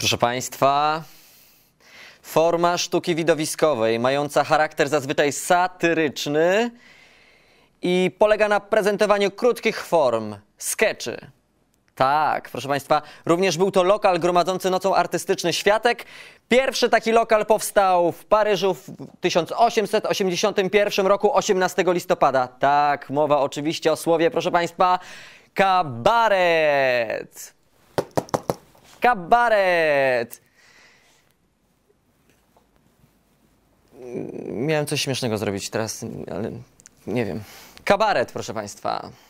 Proszę Państwa, forma sztuki widowiskowej, mająca charakter zazwyczaj satyryczny i polega na prezentowaniu krótkich form, skeczy. Tak, proszę Państwa, również był to lokal gromadzący nocą artystyczny światek. Pierwszy taki lokal powstał w Paryżu w 1881 roku 18 listopada. Tak, mowa oczywiście o słowie, proszę Państwa, kabaret. Kabaret! Miałem coś śmiesznego zrobić teraz, ale nie wiem. Kabaret, proszę Państwa.